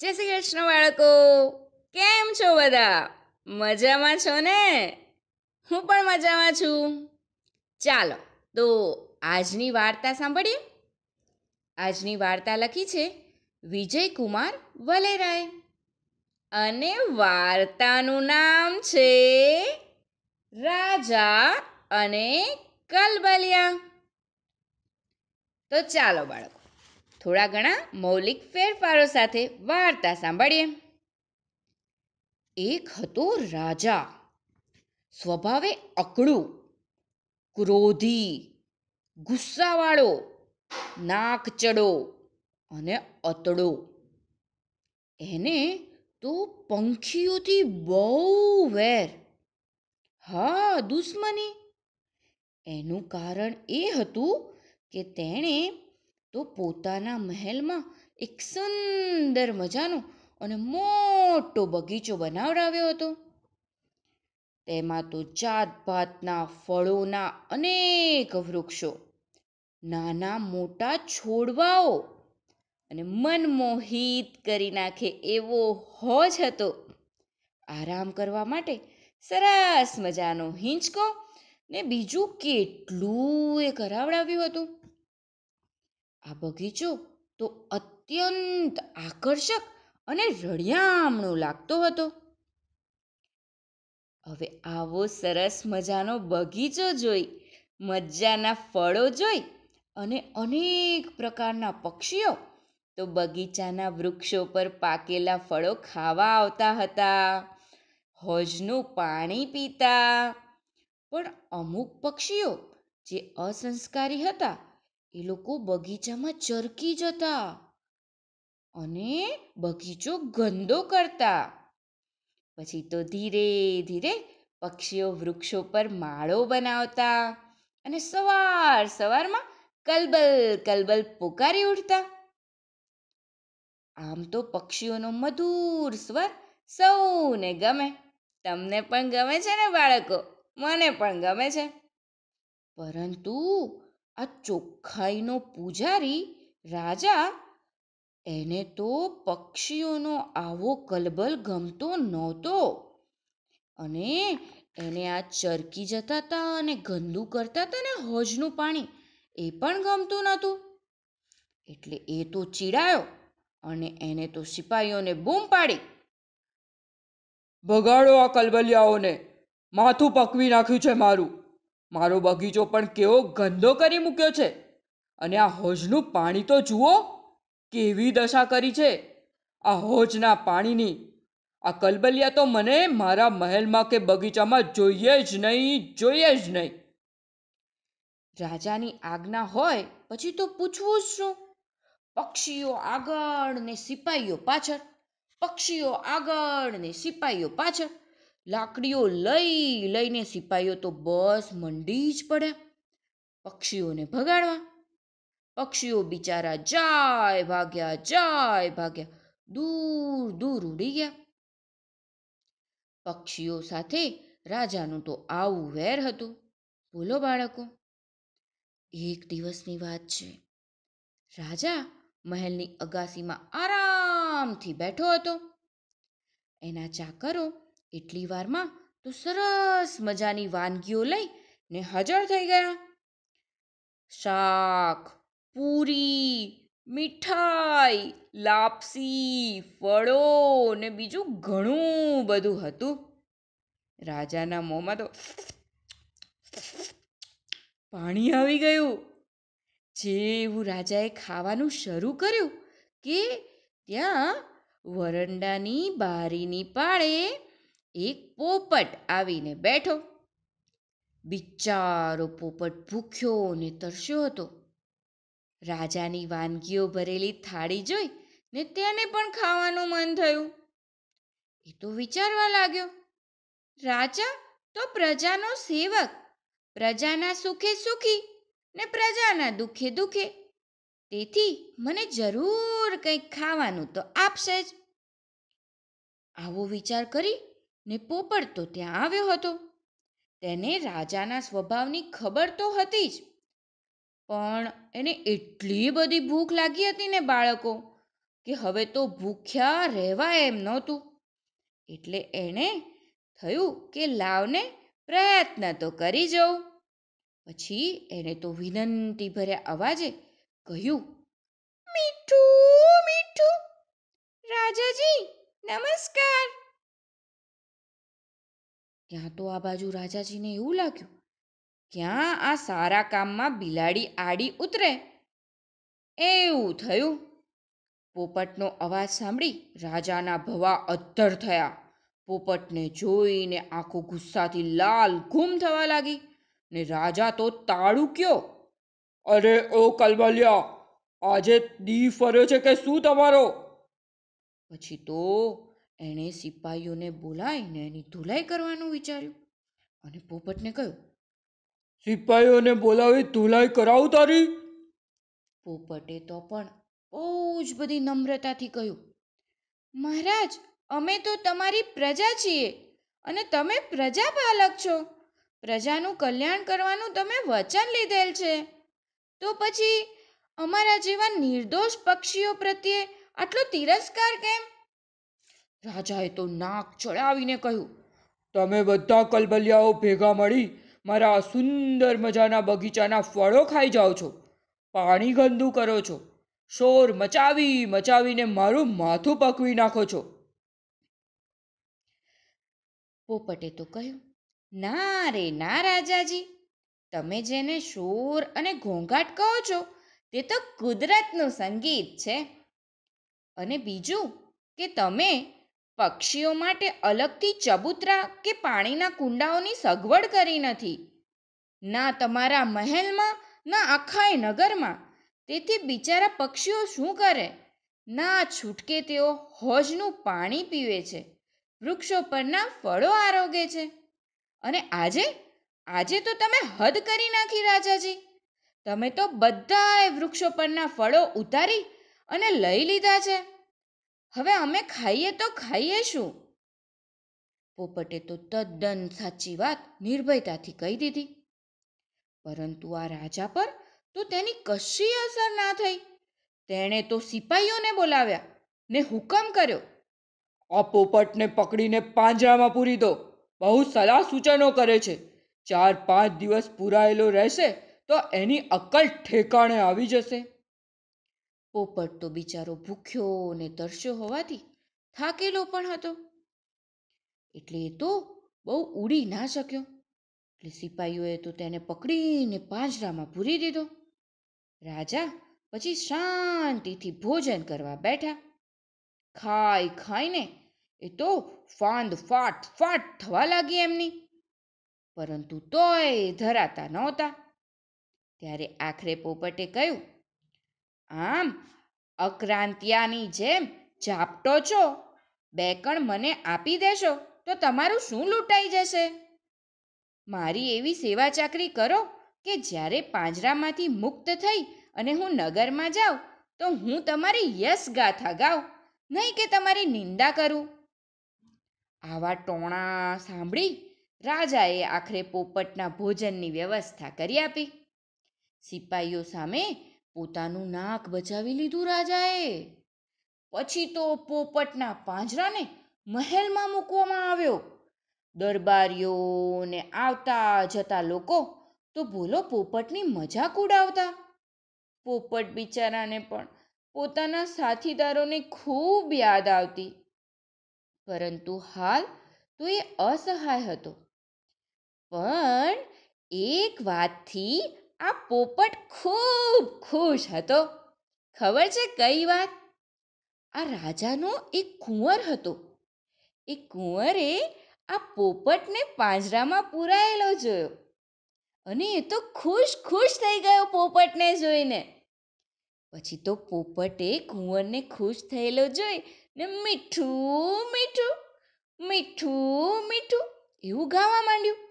જય શ્રી કૃષ્ણ બાળકો કેમ છો બધા મજામાં છો ને હું પણ મજામાં છું ચાલો તો આજની વાર્તા સાંભળીએ આજની વાર્તા લખી છે વિજયકુમાર વલેરાએ અને વાર્તાનું નામ છે રાજા અને કલબલિયા તો ચાલો બાળકો થોડા ઘણા મૌલિક ફેરફારો સાથે વાર્તા સાંભળીએ એક હતો રાજા સ્વભાવે અકડું ક્રોધી ગુસ્સાવાળો નાકચડો અને અતડો એને તો પંખીઓથી બહુ વેર હા દુશ્મની એનું કારણ એ હતું કે તેણે તો પોતાના મહેલમાં એક સુંદર મજાનો અને મોટો બગીચો બનાવડાવ્યો હતો તેમાં તો જાત ભાતના ફળોના અનેક વૃક્ષો નાના મોટા છોડવાઓ અને મનમોહિત કરી નાખે એવો હોજ હતો આરામ કરવા માટે સરસ મજાનો હિંચકો ને બીજું કેટલું એ કરાવડાવ્યું હતું આ બગીચો તો અત્યંત આકર્ષક અને રળિયામણો લાગતો હતો હવે આવો સરસ મજાનો બગીચો જોઈ મજાના ફળો જોઈ અને અનેક પ્રકારના પક્ષીઓ તો બગીચાના વૃક્ષો પર પાકેલા ફળો ખાવા આવતા હતા હોજનું પાણી પીતા પણ અમુક પક્ષીઓ જે અસંસ્કારી હતા એ લોકો બગીચામાં ચરકી જતા અને બગીચો ગંદો કરતા પછી તો ધીરે ધીરે પક્ષીઓ વૃક્ષો પર માળો બનાવતા અને સવાર સવારમાં કલબલ કલબલ પોકારી ઉઠતા આમ તો પક્ષીઓનો મધુર સ્વર સૌને ગમે તમને પણ ગમે છે ને બાળકો મને પણ ગમે છે પરંતુ આ ચોખ્ખાઈનો પૂજારી રાજા એને તો પક્ષીઓનો આવો કલબલ ગમતો નહોતો અને એને આ ચરકી જતા હતા અને ગંદુ કરતા હતા ને હોજનું પાણી એ પણ ગમતું નહોતું એટલે એ તો ચીડાયો અને એને તો સિપાહીઓને બૂમ પાડી બગાડો આ કલબલિયાઓને માથું પકવી નાખ્યું છે મારું મારો બગીચો પણ કેવો ગંદો કરી મૂક્યો છે અને આ હોજનું પાણી તો જુઓ કેવી દશા કરી છે આ હોજના પાણીની આ કલબલિયા તો મને મારા મહેલમાં કે બગીચામાં જોઈએ જ નહીં જોઈએ જ નહીં રાજાની આજ્ઞા હોય પછી તો પૂછવું જ શું પક્ષીઓ આગળ ને સિપાઈઓ પાછળ પક્ષીઓ આગળ ને સિપાઈઓ પાછળ લાકડીઓ લઈ લઈને સિપાહીઓ તો બસ મંડી જ પડ્યા પક્ષીઓને ભગાડવા પક્ષીઓ બિચારા જાય ભાગ્યા જાય ભાગ્યા દૂર દૂર ઉડી ગયા પક્ષીઓ સાથે રાજાનું તો આવું વેર હતું બોલો બાળકો એક દિવસની વાત છે રાજા મહેલની અગાસીમાં આરામથી બેઠો હતો એના ચાકરો એટલી વારમાં તો સરસ મજાની વાનગીઓ લઈ ને હાજર થઈ ગયા શાક પૂરી મીઠાઈ લાપસી ફળો ને બીજું ઘણું બધું હતું રાજાના મોંમાં તો પાણી આવી ગયું જેવું રાજાએ ખાવાનું શરૂ કર્યું કે ત્યાં વરંડાની બારીની પાળે એક પોપટ આવીને બેઠો બિચારો પોપટ ભૂખ્યો ને તરસ્યો હતો રાજાની વાનગીઓ ભરેલી થાળી જોઈ ને તેને પણ ખાવાનું મન થયું એ તો વિચારવા લાગ્યો રાજા તો પ્રજાનો સેવક પ્રજાના સુખે સુખી ને પ્રજાના દુઃખે દુઃખે તેથી મને જરૂર કંઈક ખાવાનું તો આપશે જ આવો વિચાર કરી ને પોપટ તો ત્યાં આવ્યો હતો તેને રાજાના સ્વભાવની ખબર તો હતી જ પણ એને એટલી બધી ભૂખ લાગી હતી ને બાળકો કે હવે તો ભૂખ્યા રહેવા એમ નહોતું એટલે એણે થયું કે લાવને પ્રયત્ન તો કરી જવું પછી એણે તો વિનંતી ભર્યા અવાજે કહ્યું મીઠું મીઠું રાજાજી નમસ્કાર ત્યાં તો આ બાજુ રાજાજીને એવું લાગ્યું ક્યાં આ સારા કામમાં બિલાડી આડી ઉતરે એવું થયું પોપટનો અવાજ સાંભળી રાજાના ભવા અદ્ધર થયા પોપટને જોઈને આંખો ગુસ્સાથી લાલ ગુમ થવા લાગી ને રાજા તો તાળુક્યો અરે ઓ કલબલિયા આજે દી ફર્યો છે કે શું તમારો પછી તો એણે સિપાહીઓને બોલાવીને એની ધુલાઈ કરવાનું વિચાર્યું અને પોપટને કહ્યું સિપાહીઓને બોલાવી ધુલાઈ કરાવું તારી પોપટે તો પણ બહુ જ બધી નમ્રતાથી કહ્યું મહારાજ અમે તો તમારી પ્રજા છીએ અને તમે પ્રજાપાલક છો પ્રજાનું કલ્યાણ કરવાનું તમે વચન લીધેલ છે તો પછી અમારા જેવા નિર્દોષ પક્ષીઓ પ્રત્યે આટલો તિરસ્કાર કેમ રાજાએ તો નાક ચડાવીને કહ્યું તમે બધા કલબલિયાઓ ભેગા મળી મારા સુંદર મજાના બગીચાના ફળો ખાઈ જાઓ છો પાણી ગંદુ કરો છો શોર મચાવી મચાવીને મારું માથું પકવી નાખો છો પોપટે તો કહ્યું ના રે ના રાજાજી તમે જેને શોર અને ઘોંઘાટ કહો છો તે તો કુદરતનું સંગીત છે અને બીજું કે તમે પક્ષીઓ માટે અલગથી ચબુતરા કે પાણીના કુંડાઓની સગવડ કરી નથી ના તમારા મહેલમાં ના આખા નગરમાં તેથી બિચારા પક્ષીઓ શું કરે ના છૂટકે તેઓ હોજનું પાણી પીવે છે વૃક્ષો પરના ફળો આરોગે છે અને આજે આજે તો તમે હદ કરી નાખી રાજાજી તમે તો બધાએ વૃક્ષો પરના ફળો ઉતારી અને લઈ લીધા છે હવે અમે ખાઈએ તો ખાઈએ શું પોપટે તો તદ્દન સાચી વાત નિર્ભયતાથી કહી દીધી પરંતુ આ રાજા પર તો તેની કશી અસર ના થઈ તેણે તો સિપાહીઓને બોલાવ્યા ને હુકમ કર્યો આ પોપટને પકડીને પાંજરામાં પૂરી દો બહુ સલાહ સૂચનો કરે છે ચાર પાંચ દિવસ પૂરાયેલો રહેશે તો એની અક્કલ ઠેકાણે આવી જશે પોપટ તો બિચારો ભૂખ્યો ને તરસ્યો હોવાથી થાકેલો પણ હતો એટલે એ તો બહુ ઉડી ના શક્યો એટલે સિપાહીઓએ તો તેને પકડીને પાંજરામાં પૂરી દીધો રાજા પછી શાંતિથી ભોજન કરવા બેઠા ખાઈ ખાઈને એ તો ફાંદ ફાટ ફાટ થવા લાગી એમની પરંતુ તોય ધરાતા નહોતા ત્યારે આખરે પોપટે કહ્યું આમ અક્રાંતિયાની જેમ ઝાપટો છો બેકણ મને આપી દેશો તો તમારું શું લૂંટાઈ જશે મારી એવી સેવા ચાકરી કરો કે જ્યારે પાંજરામાંથી મુક્ત થઈ અને હું નગરમાં જાઉં તો હું તમારી યશ ગાથા ગાઉં નહીં કે તમારી નિંદા કરું આવા ટોણા સાંભળી રાજાએ આખરે પોપટના ભોજનની વ્યવસ્થા કરી આપી સિપાહીઓ સામે પોતાનું નાક બચાવી લીધું રાજાએ પછી તો પોપટના પાંજરાને મહેલમાં મૂકવામાં આવ્યો દરબારીઓને આવતા જતા લોકો તો ભોલો પોપટની મજાક ઉડાવતા પોપટ બિચારાને પણ પોતાના સાથીદારોને ખૂબ યાદ આવતી પરંતુ હાલ તો એ અસહાય હતો પણ એક વાતથી આ પોપટ ખૂબ ખુશ હતો ખબર છે કઈ વાત આ રાજાનો એક કુંવર હતો એ કુંવરે આ પોપટને પાંજરામાં પૂરાયેલો જોયો અને એ તો ખુશ ખુશ થઈ ગયો પોપટને જોઈને પછી તો પોપટે કુંવરને ખુશ થયેલો જોઈ ને મીઠું મીઠું મીઠું મીઠું એવું ગાવા માંડ્યું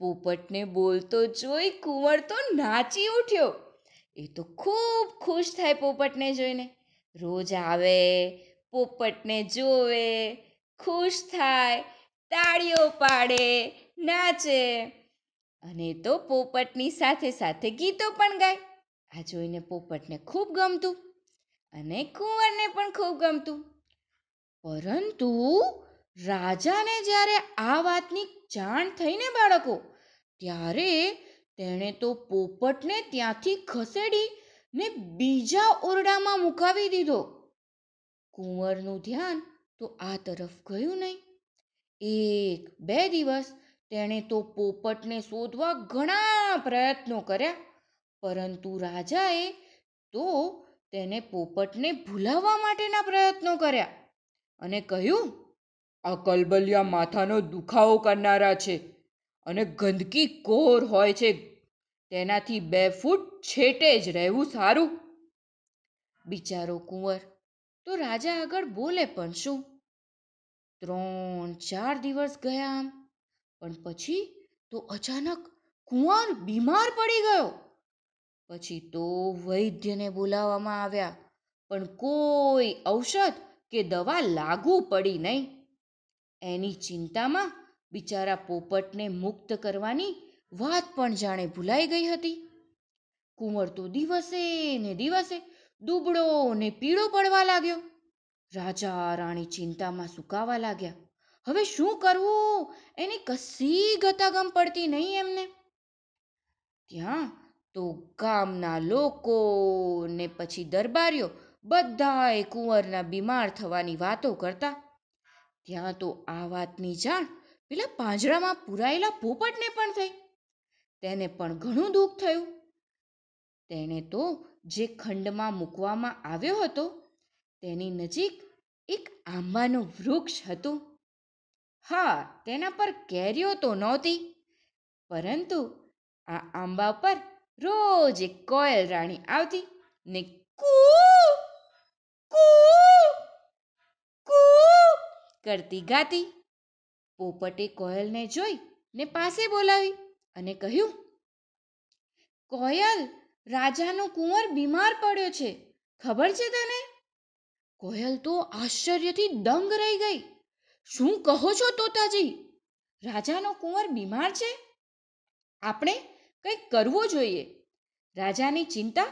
પોપટને બોલતો જોઈ કુંવર તો નાચી ઉઠ્યો એ તો ખૂબ ખુશ થાય પોપટને જોઈને રોજ આવે પોપટને જોવે ખુશ થાય તાળીઓ પાડે નાચે અને તો પોપટની સાથે સાથે ગીતો પણ ગાય આ જોઈને પોપટને ખૂબ ગમતું અને કુંવરને પણ ખૂબ ગમતું પરંતુ રાજાને જ્યારે આ વાતની જાણ થઈને બાળકો ત્યારે તેણે તો પોપટને ત્યાંથી ખસેડી ને બીજા ઓરડામાં મુકાવી દીધો કુંવરનું ધ્યાન તો આ તરફ ગયું નહીં એક બે દિવસ તેણે તો પોપટને શોધવા ઘણા પ્રયત્નો કર્યા પરંતુ રાજાએ તો તેને પોપટને ભૂલાવવા માટેના પ્રયત્નો કર્યા અને કહ્યું આ કલબલિયા માથાનો દુખાવો કરનારા છે અને ગંદકી કોર હોય છે તેનાથી બે ફૂટ છેટે જ રહેવું સારું બિચારો કુંવર તો રાજા આગળ બોલે પણ શું ત્રણ ચાર દિવસ ગયા આમ પણ પછી તો અચાનક કુંવર બીમાર પડી ગયો પછી તો વૈદ્યને બોલાવવામાં આવ્યા પણ કોઈ ઔષધ કે દવા લાગુ પડી નહીં એની ચિંતામાં બિચારા પોપટને મુક્ત કરવાની વાત પણ જાણે ભૂલાઈ ગઈ હતી કુંવર તો દિવસે ને દિવસે દુબળો ને પીળો પડવા લાગ્યો રાજા રાણી ચિંતામાં સુકાવા લાગ્યા હવે શું કરવું એની કશી ગતાગમ પડતી નહીં એમને ત્યાં તો ગામના લોકો ને પછી દરબારીઓ બધાએ કુંવરના બીમાર થવાની વાતો કરતા ત્યાં તો આ વાતની જાણ પેલા પાંજરામાં પુરાયેલા પોપટને પણ થઈ તેને પણ ઘણું દુઃખ થયું તેણે તો જે ખંડમાં મૂકવામાં આવ્યો હતો તેની નજીક એક આંબાનું વૃક્ષ હતું હા તેના પર કેરીઓ તો નહોતી પરંતુ આ આંબા પર રોજ એક કોયલ રાણી આવતી ને કૂ કરતી ગાતી પોપટે કોયલને જોઈ ને પાસે બોલાવી અને કહ્યું કોયલ રાજાનો કુંવર બીમાર પડ્યો છે ખબર છે તને કોયલ તો આશ્ચર્યથી દંગ રહી ગઈ શું કહો છો તોતાજી રાજાનો કુંવર બીમાર છે આપણે કંઈક કરવું જોઈએ રાજાની ચિંતા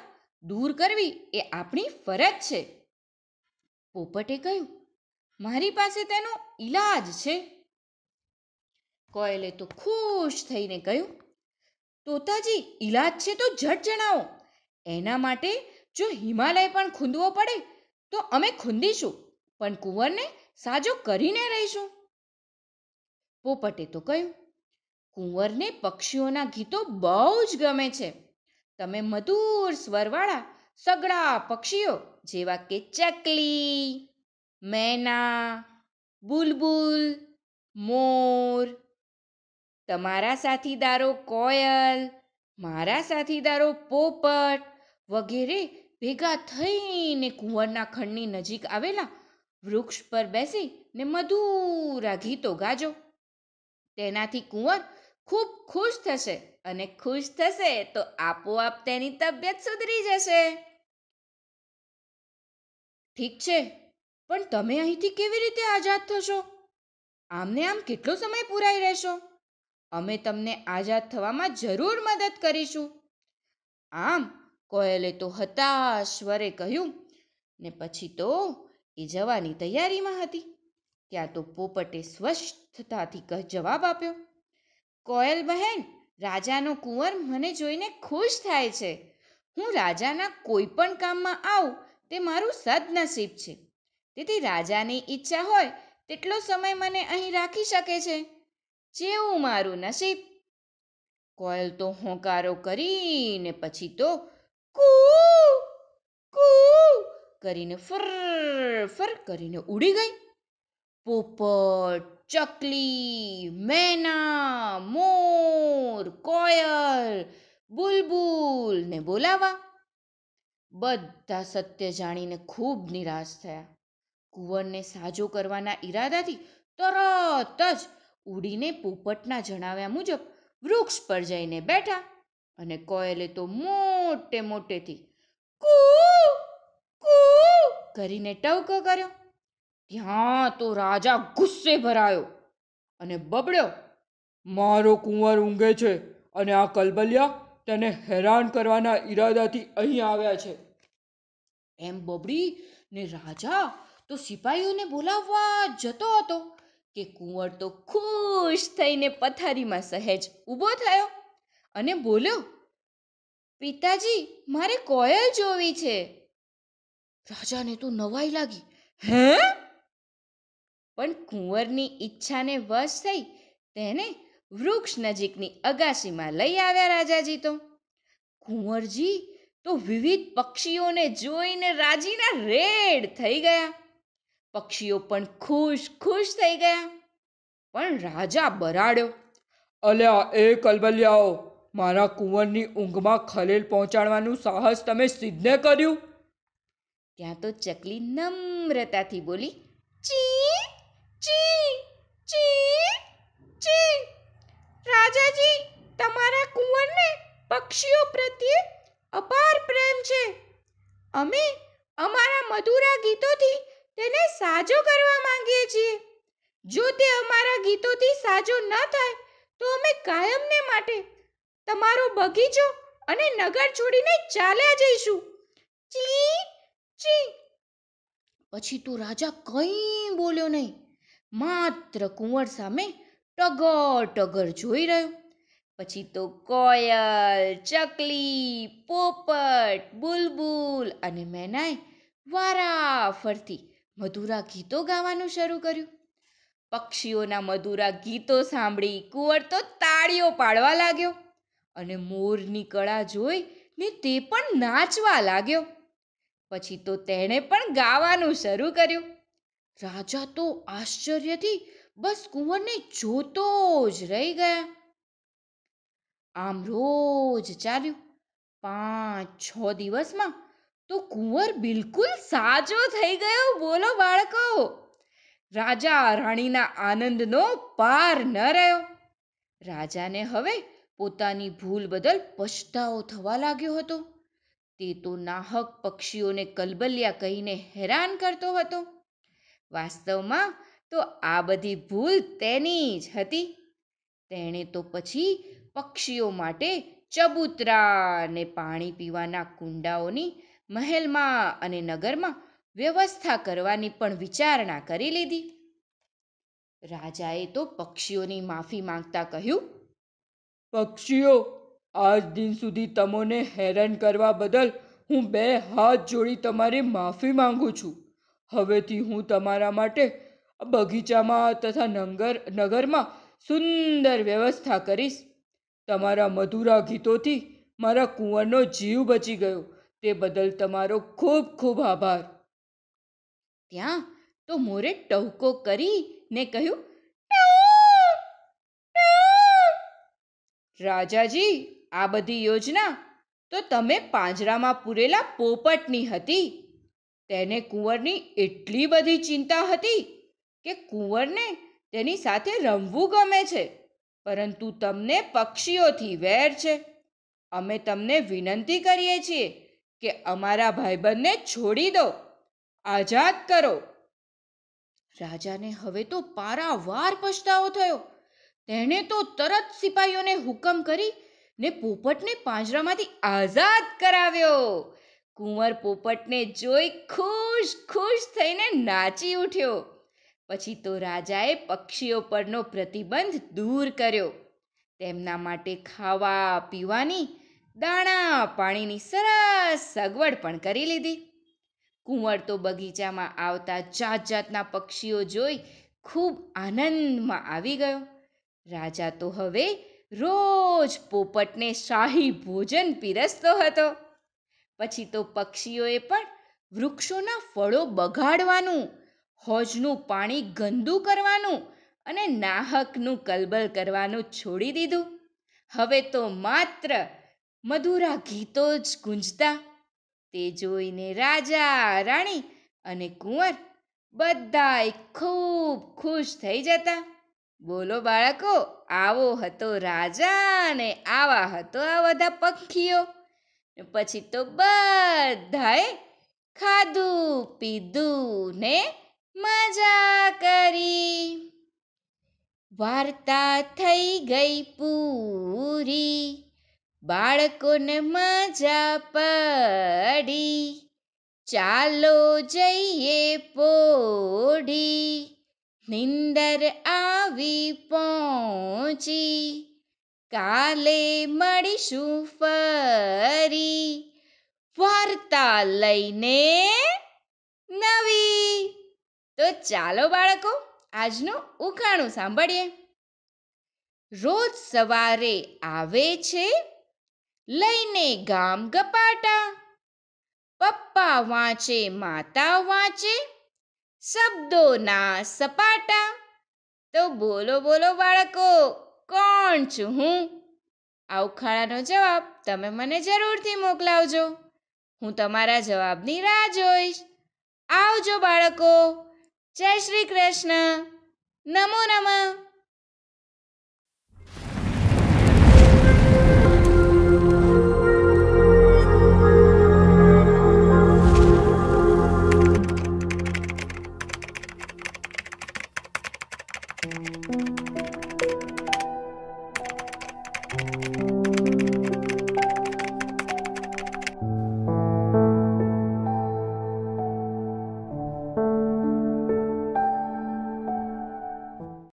દૂર કરવી એ આપણી ફરજ છે પોપટે કહ્યું મારી પાસે તેનો ઈલાજ છે કોયલે તો ખુશ થઈને કહ્યું તોતાજી ઈલાજ છે તો જટ જણાવો એના માટે જો હિમાલય પણ ખૂંદવો પડે તો અમે ખૂંદીશું પણ કુંવરને સાજો કરીને રહીશું પોપટે તો કહ્યું કુંવરને પક્ષીઓના ગીતો બહુ જ ગમે છે તમે મધુર સ્વરવાળા સગડા પક્ષીઓ જેવા કે ચકલી મેના બુલબુલ મોર તમારા સાથીદારો કોયલ મારા સાથીદારો પોપટ વગેરે ભેગા થઈને કુંવરના ખંડની નજીક આવેલા વૃક્ષ પર બેસી ને મધુરા ગીતો ગાજો તેનાથી કુંવર ખૂબ ખુશ થશે અને ખુશ થશે તો આપોઆપ તેની તબિયત સુધરી જશે ઠીક છે પણ તમે અહીંથી કેવી રીતે આઝાદ થશો આમને આમ કેટલો સમય પુરાઈ રહેશો અમે તમને આઝાદ થવામાં જરૂર મદદ કરીશું આમ કોયલે તો હતાશ સ્વરે કહ્યું ને પછી તો એ જવાની તૈયારીમાં હતી ત્યાં તો પોપટે સ્વસ્થતાથી જવાબ આપ્યો કોયલ બહેન રાજાનો કુંવર મને જોઈને ખુશ થાય છે હું રાજાના કોઈ પણ કામમાં આવું તે મારું સદનસીબ છે તેથી રાજાની ઈચ્છા હોય તેટલો સમય મને અહીં રાખી શકે છે જેવું મારું નસીબ કોયલ તો હોંકારો કરીને પછી તો કૂ કુ કરીને ફર ફર કરીને ઉડી ગઈ પોપટ ચકલી મેના મોર કોયલ બુલબુલ ને બોલાવા બધા સત્ય જાણીને ખૂબ નિરાશ થયા કુંવરને સાજો કરવાના ઈરાદાથી તરત જ ઉડીને પોપટના જણાવ્યા મુજબ વૃક્ષ પર જઈને બેઠા અને કોયલે તો મોટે મોટેથી કુ કુ કરીને ટવકો કર્યો ત્યાં તો રાજા ગુસ્સે ભરાયો અને બબડ્યો મારો કુંવર ઊંઘે છે અને આ કલબલિયા તેને હેરાન કરવાના ઈરાદાથી અહીં આવ્યા છે એમ બબડી ને રાજા તો સિપાહીઓને બોલાવવા જતો હતો કે કુંવર તો ખુશ થઈને પથારીમાં સહેજ ઊભો થયો અને બોલ્યો પિતાજી મારે કોયલ જોવી છે રાજાને તો નવાઈ લાગી હે પણ કુંવરની ઈચ્છાને વશ થઈ તેને વૃક્ષ નજીકની અગાશીમાં લઈ આવ્યા રાજાજી તો કુંવરજી તો વિવિધ પક્ષીઓને જોઈને રાજીના રેડ થઈ ગયા પક્ષીઓ પણ ખુશ ખુશ થઈ ગયા પણ રાજા બરાડ્યો અલ્યા એ કલબલિયાઓ મારા કુંવરની ઊંઘમાં ખલેલ પહોંચાડવાનું સાહસ તમે સિદ્ધને કર્યું ત્યાં તો ચકલી નમ્રતાથી બોલી ચી ચી ચી ચી રાજાજી તમારા કુંવરને પક્ષીઓ પ્રત્યે અપાર પ્રેમ છે અમે અમારા મધુરા ગીતોથી તેને સાજો કરવા માંગીએ છીએ જો તે અમારા ગીતોથી સાજો ન થાય તો અમે કાયમને માટે તમારો બગીચો અને નગર છોડીને ચાલ્યા જઈશું ચી ચી પછી તો રાજા કંઈ બોલ્યો નહીં માત્ર કુંવર સામે ટગર ટગર જોઈ રહ્યો પછી તો કોયલ ચકલી પોપટ બુલબુલ અને મેનાએ વારા ફરતી મધુરા ગીતો ગાવાનું શરૂ કર્યું પક્ષીઓના મધુરા ગીતો સાંભળી કુંવર તો તાળીઓ પાડવા લાગ્યો અને મોરની કળા જોઈ ને તે પણ નાચવા લાગ્યો પછી તો તેણે પણ ગાવાનું શરૂ કર્યું રાજા તો આશ્ચર્યથી બસ કુંવરને જોતો જ રહી ગયા આમ રોજ ચાલ્યું પાંચ છ દિવસમાં તો કુંવર બિલકુલ સાજો થઈ ગયો બોલો બાળકો રાજા રાણીના આનંદનો પાર ન રહ્યો રાજાને હવે પોતાની ભૂલ બદલ પછતાવો થવા લાગ્યો હતો તે તો નાહક પક્ષીઓને કલબલિયા કહીને હેરાન કરતો હતો વાસ્તવમાં તો આ બધી ભૂલ તેની જ હતી તેણે તો પછી પક્ષીઓ માટે ચબૂતરા ને પાણી પીવાના કુંડાઓની મહેલમાં અને નગરમાં વ્યવસ્થા કરવાની પણ વિચારણા કરી લીધી રાજાએ તો પક્ષીઓની માફી માંગતા કહ્યું પક્ષીઓ આજ દિન સુધી તમોને હેરાન કરવા બદલ હું બે હાથ જોડી તમારી માફી માંગુ છું હવેથી હું તમારા માટે બગીચામાં તથા નગર નગરમાં સુંદર વ્યવસ્થા કરીશ તમારા મધુરા ગીતોથી મારા કુંવરનો જીવ બચી ગયો તે બદલ તમારો ખૂબ ખૂબ આભાર ત્યાં તો મોરે ટહુકો ને કહ્યું રાજાજી આ બધી યોજના તો તમે પાંજરામાં પૂરેલા પોપટની હતી તેને કુંવરની એટલી બધી ચિંતા હતી કે કુંવરને તેની સાથે રમવું ગમે છે પરંતુ તમને પક્ષીઓથી વેર છે અમે તમને વિનંતી કરીએ છીએ કે અમારા ભાઈબંધને છોડી દો આઝાદ કરો રાજાને હવે તો પારાવાર પછતાવો થયો તેણે તો તરત સિપાહીઓને હુકમ કરી ને પોપટને પાંજરામાંથી આઝાદ કરાવ્યો કુંવર પોપટને જોઈ ખુશ ખુશ થઈને નાચી ઉઠ્યો પછી તો રાજાએ પક્ષીઓ પરનો પ્રતિબંધ દૂર કર્યો તેમના માટે ખાવા પીવાની દાણા પાણીની સરસ સગવડ પણ કરી લીધી કુંવર તો બગીચામાં આવતા જાત જાતના પક્ષીઓ જોઈ ખૂબ આનંદમાં આવી ગયો રાજા તો હવે રોજ પોપટને શાહી ભોજન પીરસતો હતો પછી તો પક્ષીઓએ પણ વૃક્ષોના ફળો બગાડવાનું હોજનું પાણી ગંદુ કરવાનું અને નાહકનું કલબલ કરવાનું છોડી દીધું હવે તો માત્ર મધુરા ગીતો જ ગુંજતા તે જોઈને રાજા રાણી અને કુંવર બધાય ખૂબ ખુશ થઈ જતા બોલો બાળકો આવો હતો રાજા ને આવા હતો આ બધા પક્ષીઓ પછી તો બધાએ ખાધું પીધું ને મજા કરી વાર્તા થઈ ગઈ પૂરી બાળકોને મજા પડી ચાલો જઈએ પોઢી નિંદર આવી પહોંચી કાલે મળીશું ફરી વાર્તા લઈને નવી તો ચાલો બાળકો આજનું ઉખાણું સાંભળીએ રોજ સવારે આવે છે લઈને ગામ ગપાટા પપ્પા વાંચે માતા વાંચે શબ્દોના સપાટા તો બોલો બોલો બાળકો કોણ છું હું આ ઉખાડાનો જવાબ તમે મને જરૂરથી મોકલાવજો હું તમારા જવાબની રાહ જોઈશ આવજો બાળકો જય શ્રી કૃષ્ણ નમો નમઃ